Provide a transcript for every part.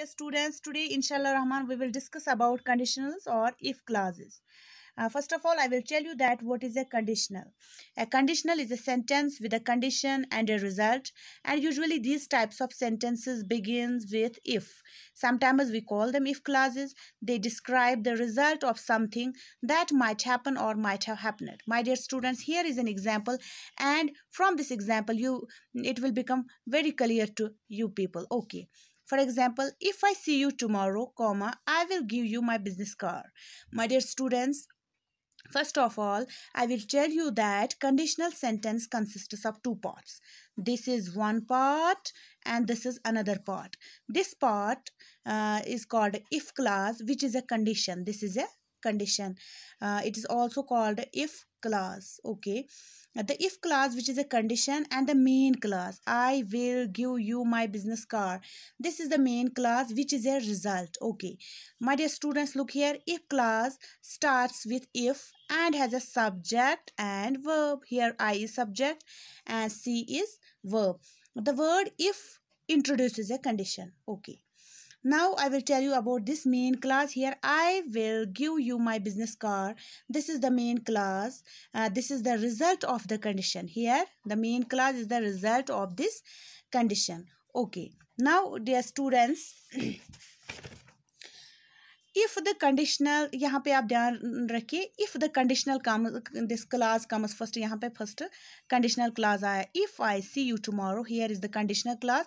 dear students today inshallah rahman we will discuss about conditionals or if clauses uh, first of all i will tell you that what is a conditional a conditional is a sentence with a condition and a result and usually these types of sentences begins with if sometimes we call them if clauses they describe the result of something that might happen or might have happened my dear students here is an example and from this example you it will become very clear to you people okay for example, if I see you tomorrow, comma, I will give you my business card. My dear students, First of all, I will tell you that conditional sentence consists of two parts. This is one part and this is another part. This part uh, is called if clause which is a condition. This is a condition uh, it is also called if clause okay uh, the if clause which is a condition and the main clause i will give you my business card this is the main clause which is a result okay my dear students look here if clause starts with if and has a subject and verb here i is subject and c is verb the word if introduces a condition okay now i will tell you about this main class here i will give you my business card this is the main class uh, this is the result of the condition here the main class is the result of this condition okay now dear students if the conditional यहाँ पे आप ध्यान रखिए if the conditional come this clause comes first यहाँ पे first conditional clause आया if I see you tomorrow here is the conditional clause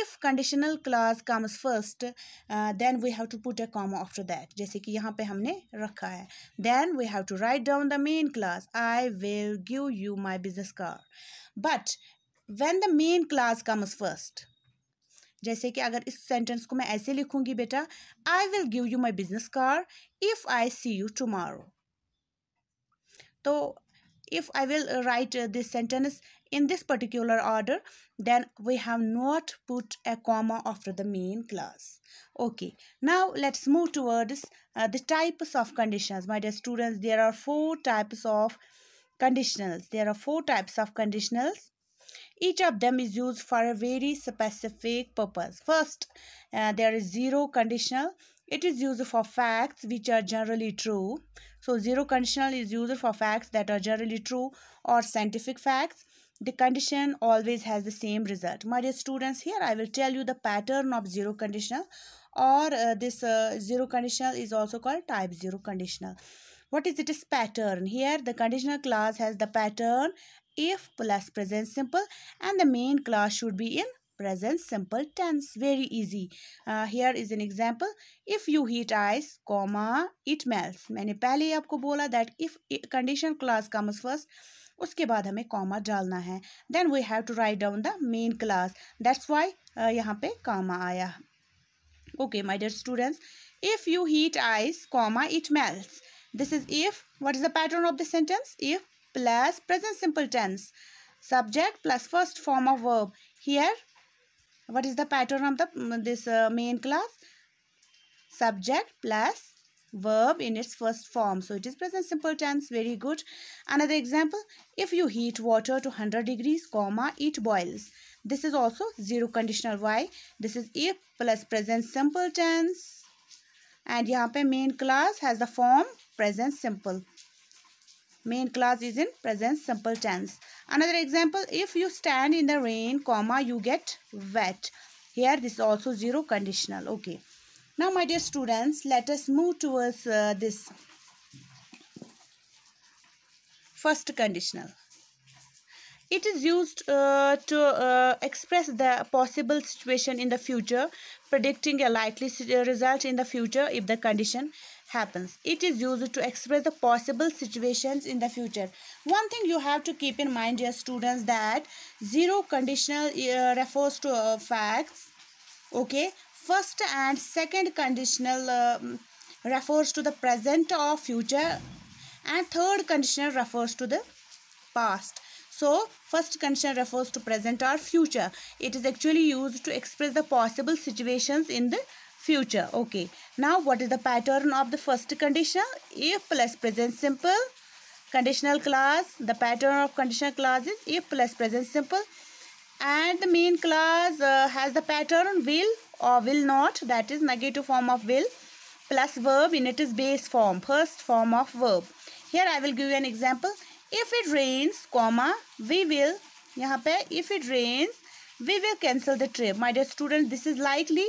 if conditional clause comes first then we have to put a comma after that जैसे कि यहाँ पे हमने रखा है then we have to write down the main clause I will give you my business card but when the main clause comes first जैसे कि अगर इस सेंटेंस को मैं ऐसे लिखूंगी बेटा I will give you my business card if I see you tomorrow तो if I will write this sentence in this particular order then we have not put a comma after the main clause okay now let's move towards the types of condition my dear students there are four types of conditionals there are four types of conditionals Each of them is used for a very specific purpose. First, uh, there is zero conditional. It is used for facts which are generally true. So, zero conditional is used for facts that are generally true or scientific facts. The condition always has the same result. My dear students, here I will tell you the pattern of zero conditional or uh, this uh, zero conditional is also called type zero conditional. What is its pattern. Here the conditional clause has the pattern if plus present simple and the main clause should be in present simple tense very easy uh, here is an example if you heat ice comma it melts maine pehle hi aapko bola that if condition clause comes first उसके बाद हमें comma डालना है then we have to write down the main clause that's why यहाँ पे comma आया okay my dear students if you heat ice comma it melts This is if. What is the pattern of the sentence? If plus present simple tense. Subject plus first form of verb. Here, what is the pattern of the this uh, main class? Subject plus verb in its first form. So, it is present simple tense. Very good. Another example. If you heat water to 100 degrees, comma, it boils. This is also zero conditional. Why? This is if plus present simple tense. And here main class has the form present simple main clause is in present simple tense another example if you stand in the rain comma you get wet here this also zero conditional okay now my dear students let us move towards uh, this first conditional it is used uh, to uh, express the possible situation in the future predicting a likely result in the future if the condition happens. It is used to express the possible situations in the future. One thing you have to keep in mind dear students that zero conditional uh, refers to uh, facts. Okay. First and second conditional um, refers to the present or future and third conditional refers to the past. So, first condition refers to present or future. It is actually used to express the possible situations in the future. Okay. Now what is the pattern of the first condition? If plus present simple. Conditional clause, the pattern of conditional clause is if plus present simple. And the main clause uh, has the pattern will or will not that is negative form of will plus verb in its base form, first form of verb. Here I will give you an example. If it rains, comma, we will, यहाँ पे if it rains, we will cancel the trip. My dear students, this is likely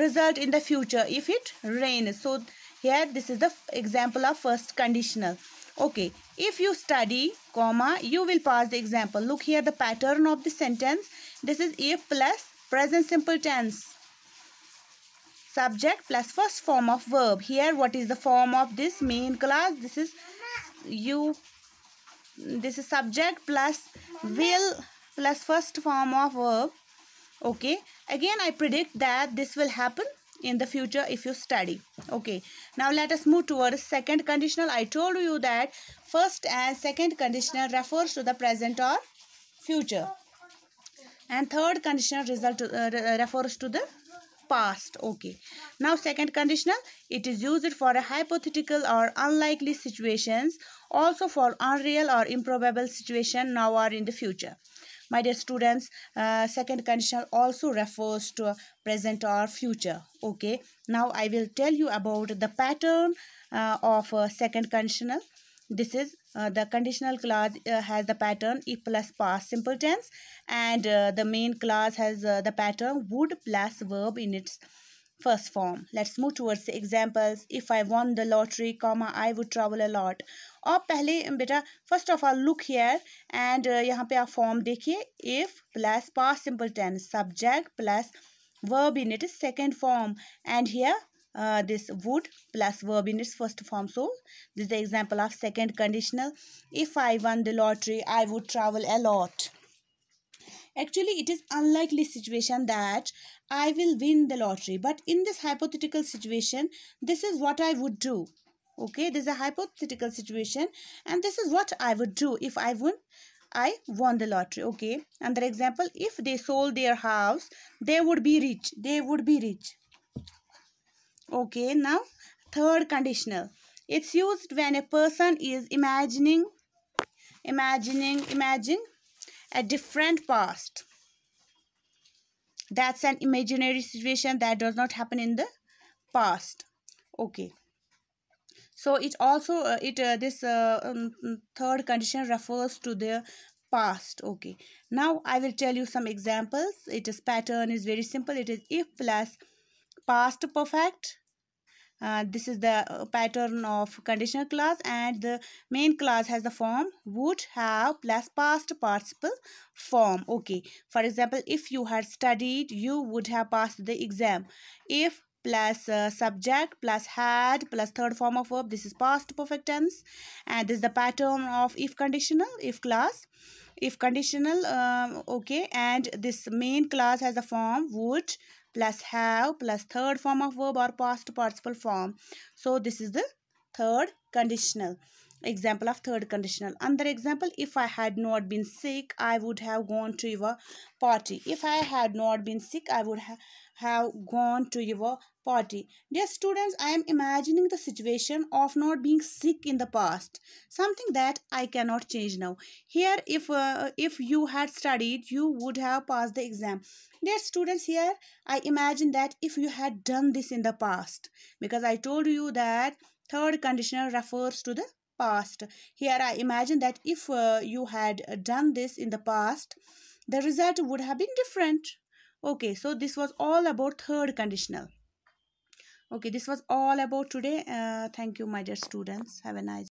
result in the future if it rains so here this is the example of first conditional okay if you study comma you will pass the example look here the pattern of the sentence this is if plus present simple tense subject plus first form of verb here what is the form of this main class this is you this is subject plus will plus first form of verb okay again i predict that this will happen in the future if you study okay now let us move towards second conditional i told you that first and second conditional refers to the present or future and third conditional result uh, uh, refers to the past okay now second conditional it is used for a hypothetical or unlikely situations also for unreal or improbable situation now or in the future my dear students, uh, second conditional also refers to present or future. Okay. Now I will tell you about the pattern uh, of uh, second conditional. This is uh, the conditional clause uh, has the pattern if plus past simple tense and uh, the main clause has uh, the pattern would plus verb in its first form. Let's move towards the examples. If I won the lottery, comma, I would travel a lot. और पहले बेटा of all look here and uh, यहाँ पे आप form देखिए if plus past simple tense subject plus verb in its second form and here uh, this would plus verb in its first form so this is the example of second conditional if i won the lottery i would travel a lot actually it is unlikely situation that i will win the lottery but in this hypothetical situation this is what i would do okay this is a hypothetical situation and this is what i would do if i won i won the lottery okay another example if they sold their house they would be rich they would be rich okay now third conditional it's used when a person is imagining imagining imagining a different past that's an imaginary situation that does not happen in the past okay so it also uh, it uh, this uh, um, mm, third condition refers to the past okay now i will tell you some examples it is pattern is very simple it is if plus past perfect uh, this is the uh, pattern of conditional clause and the main clause has the form would have plus past participle form okay for example if you had studied you would have passed the exam if plus uh, subject plus had plus third form of verb this is past perfect tense and this is the pattern of if conditional if clause if conditional um, okay and this main clause has the form would plus have plus third form of verb or past participle form. So this is the third conditional. Example of third conditional. Another example, if I had not been sick, I would have gone to your party. If I had not been sick, I would have have gone to your party. Dear students, I am imagining the situation of not being sick in the past, something that I cannot change now. Here, if uh, if you had studied, you would have passed the exam. Dear students, here I imagine that if you had done this in the past, because I told you that third conditional refers to the past. Here I imagine that if uh, you had done this in the past, the result would have been different okay so this was all about third conditional okay this was all about today uh, thank you my dear students have a nice